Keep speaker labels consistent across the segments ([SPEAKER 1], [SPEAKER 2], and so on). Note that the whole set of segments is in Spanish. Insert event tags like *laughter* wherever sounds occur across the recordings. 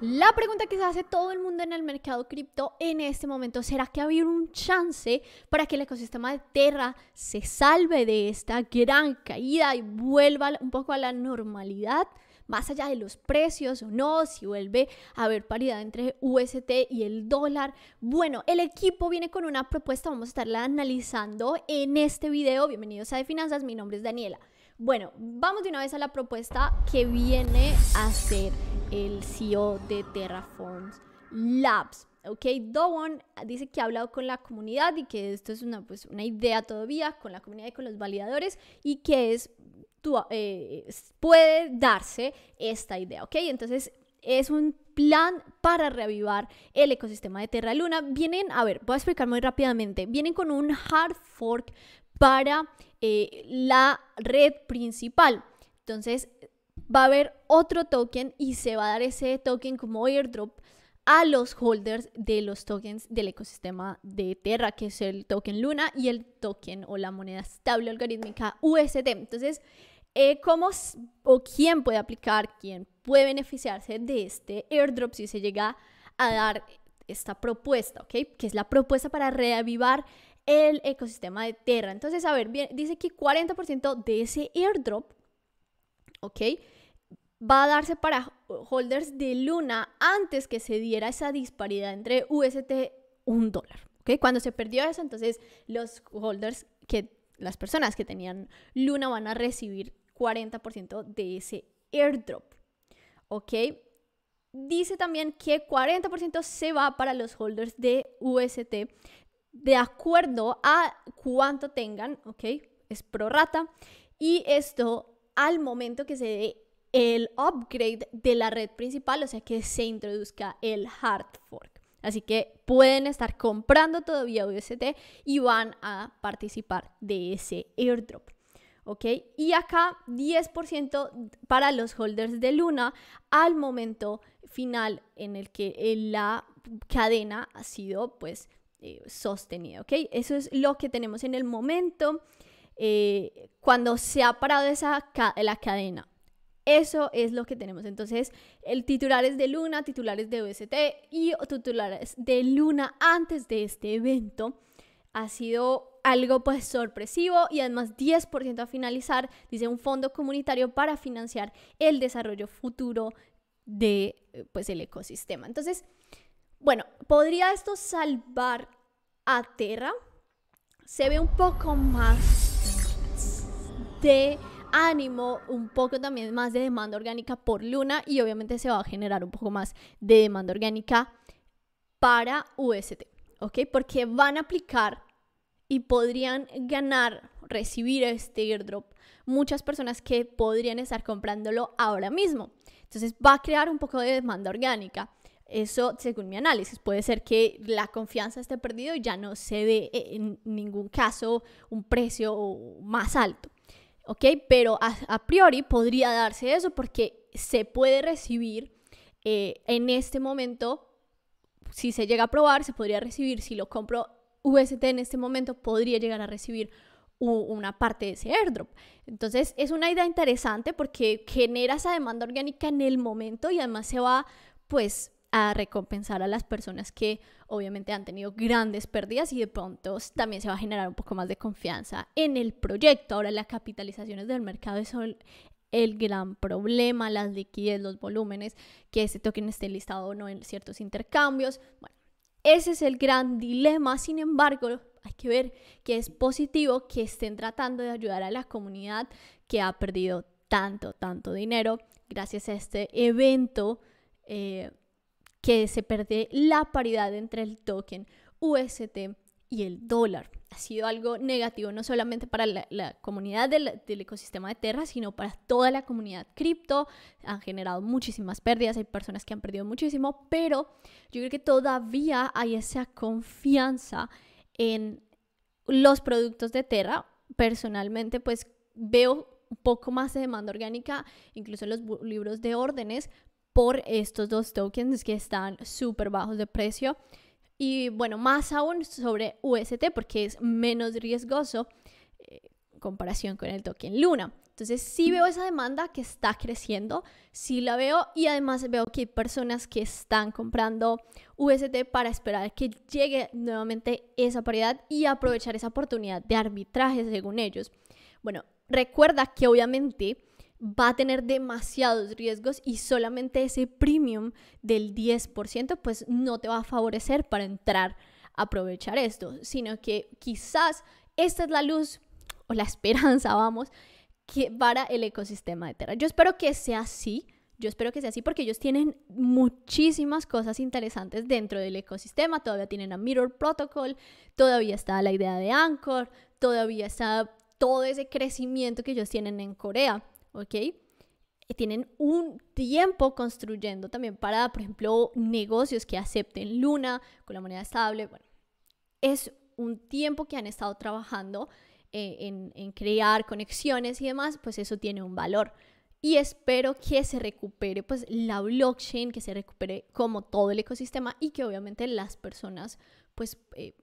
[SPEAKER 1] La pregunta que se hace todo el mundo en el mercado cripto en este momento, ¿será que había un chance para que el ecosistema de Terra se salve de esta gran caída y vuelva un poco a la normalidad? Más allá de los precios o no, si vuelve a haber paridad entre UST y el dólar. Bueno, el equipo viene con una propuesta, vamos a estarla analizando en este video. Bienvenidos a De Finanzas, mi nombre es Daniela. Bueno, vamos de una vez a la propuesta que viene a ser el CEO de Terraforms Labs. Ok, Dowon dice que ha hablado con la comunidad y que esto es una, pues, una idea todavía con la comunidad y con los validadores y que eh, es, puede darse esta idea. Ok, entonces es un plan para reavivar el ecosistema de Terra Luna. Vienen, a ver, voy a explicar muy rápidamente, vienen con un hard fork para eh, la red principal. Entonces, va a haber otro token y se va a dar ese token como airdrop a los holders de los tokens del ecosistema de Terra, que es el token Luna y el token o la moneda estable algorítmica USD. Entonces, eh, ¿cómo o quién puede aplicar, quién puede beneficiarse de este airdrop si se llega a dar esta propuesta, ¿ok? Que es la propuesta para reavivar el ecosistema de Terra. Entonces, a ver, bien, dice que 40% de ese airdrop, ¿ok? va a darse para holders de Luna antes que se diera esa disparidad entre UST un dólar. ¿okay? Cuando se perdió eso, entonces los holders que las personas que tenían Luna van a recibir 40% de ese airdrop. ¿Ok? Dice también que 40% se va para los holders de UST de acuerdo a cuánto tengan, ¿ok? Es prorata. Y esto al momento que se dé el upgrade de la red principal, o sea que se introduzca el hard fork. Así que pueden estar comprando todavía UST y van a participar de ese airdrop. ¿Ok? Y acá 10% para los holders de Luna al momento final en el que eh, la cadena ha sido pues eh, sostenida. ¿Ok? Eso es lo que tenemos en el momento eh, cuando se ha parado esa la cadena. Eso es lo que tenemos. Entonces, el titulares de Luna, titulares de OST y titulares de Luna antes de este evento ha sido algo pues sorpresivo y además 10% a finalizar, dice un fondo comunitario para financiar el desarrollo futuro de pues el ecosistema. Entonces, bueno, ¿podría esto salvar a Terra? Se ve un poco más de ánimo, un poco también más de demanda orgánica por luna y obviamente se va a generar un poco más de demanda orgánica para UST, ¿ok? Porque van a aplicar y podrían ganar, recibir este airdrop muchas personas que podrían estar comprándolo ahora mismo. Entonces va a crear un poco de demanda orgánica. Eso según mi análisis. Puede ser que la confianza esté perdida y ya no se ve eh, en ningún caso un precio más alto. ¿ok? Pero a, priori podría darse eso porque se puede recibir eh, en este momento, si se llega a probar, se podría recibir, si lo compro UST en este momento, podría llegar a recibir una parte de ese airdrop. Entonces es una idea interesante porque genera esa demanda orgánica en el momento y además se va pues a recompensar a las personas que obviamente han tenido grandes pérdidas y de pronto también se va a generar un poco más de confianza en el proyecto. Ahora las capitalizaciones del mercado son el gran problema, las liquidez, los volúmenes, que ese token esté listado o no en ciertos intercambios. Bueno, ese es el gran dilema, sin embargo, hay que ver que es positivo que estén tratando de ayudar a la comunidad que ha perdido tanto, tanto dinero gracias a este evento. Eh, que se perdió la paridad entre el token UST y el dólar. Ha sido algo negativo no solamente para la, comunidad del, ecosistema de Terra, sino para toda la comunidad cripto. Han generado muchísimas pérdidas, hay personas que han perdido muchísimo, pero yo creo que todavía hay esa confianza en los productos de Terra. Personalmente, pues veo un poco más de demanda orgánica, incluso en los libros de órdenes, por estos dos tokens que están súper bajos de precio. Y bueno, más aún sobre UST porque es menos riesgoso en eh, comparación con el token Luna. Entonces sí veo esa demanda que está creciendo, sí la veo y además veo que hay personas que están comprando UST para esperar que llegue nuevamente esa paridad y aprovechar esa oportunidad de arbitraje según ellos. Bueno, recuerda que obviamente va a tener demasiados riesgos y solamente ese premium del 10% pues no te va a favorecer para entrar a aprovechar esto, sino que quizás esta es la luz o la *laughs* esperanza, vamos, que para el ecosistema de Terra. Yo espero que sea así. Yo espero que sea así porque ellos tienen muchísimas cosas interesantes dentro del ecosistema. Todavía tienen a Mirror Protocol, todavía está la idea de Anchor, todavía está todo ese crecimiento que ellos tienen en Corea. ¿ok? Tienen un tiempo construyendo también para, por ejemplo, negocios que acepten Luna con la moneda estable. Bueno, es un tiempo que han estado trabajando eh, en, crear conexiones y demás, pues eso tiene un valor y espero que se recupere pues la blockchain, que se recupere como todo el ecosistema y que obviamente las personas pues eh,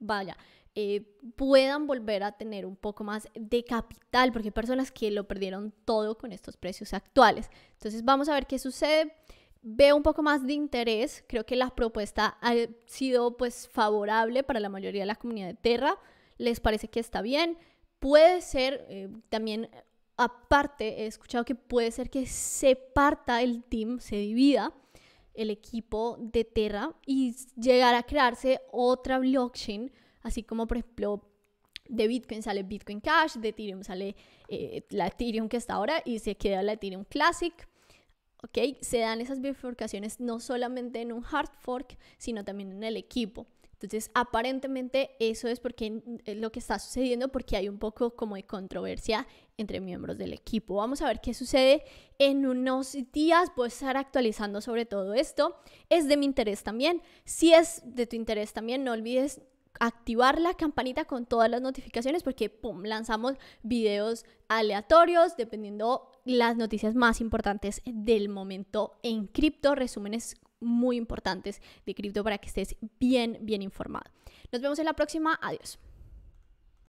[SPEAKER 1] vaya, eh, puedan volver a tener un poco más de capital, porque hay personas que lo perdieron todo con estos precios actuales. Entonces vamos a ver qué sucede. Veo un poco más de interés, creo que la propuesta ha sido pues favorable para la mayoría de la comunidad de Terra, les parece que está bien. Puede ser eh, también, aparte, he escuchado que puede ser que se parta el team, se divida el equipo de Terra y llegar a crearse otra blockchain así como por ejemplo de Bitcoin sale Bitcoin Cash, de Ethereum sale eh, la Ethereum que está ahora y se queda la Ethereum Classic. ¿ok? Se dan esas bifurcaciones no solamente en un hard fork, sino también en el equipo. Entonces, aparentemente eso es porque eh, lo que está sucediendo porque hay un poco como de controversia entre miembros del equipo. Vamos a ver qué sucede en unos días. Voy a estar actualizando sobre todo esto. Es de mi interés también. Si es de tu interés también, no olvides activar la campanita con todas las notificaciones porque, ¡pum!, lanzamos videos aleatorios dependiendo las noticias más importantes del momento en cripto, resúmenes muy importantes de cripto para que estés bien, bien informado. Nos vemos en la próxima, adiós.